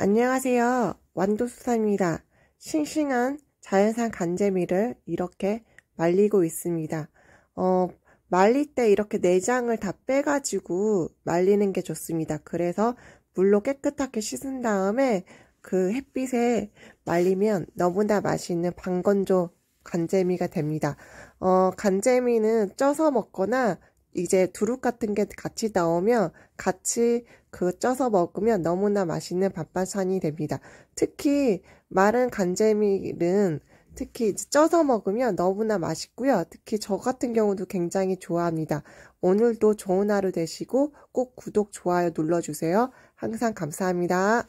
안녕하세요. 완도수산입니다. 싱싱한 자연산 간재미를 이렇게 말리고 있습니다. 어, 말릴 때 이렇게 내장을 다 빼가지고 말리는 게 좋습니다. 그래서 물로 깨끗하게 씻은 다음에 그 햇빛에 말리면 너무나 맛있는 방건조 간재미가 됩니다. 어, 간재미는 쪄서 먹거나 이제 두릅 같은 게 같이 나오면 같이 그 쪄서 먹으면 너무나 맛있는 밥반찬이 됩니다. 특히 마른 간재미는 특히 쪄서 먹으면 너무나 맛있고요. 특히 저 같은 경우도 굉장히 좋아합니다. 오늘도 좋은 하루 되시고 꼭 구독, 좋아요 눌러주세요. 항상 감사합니다.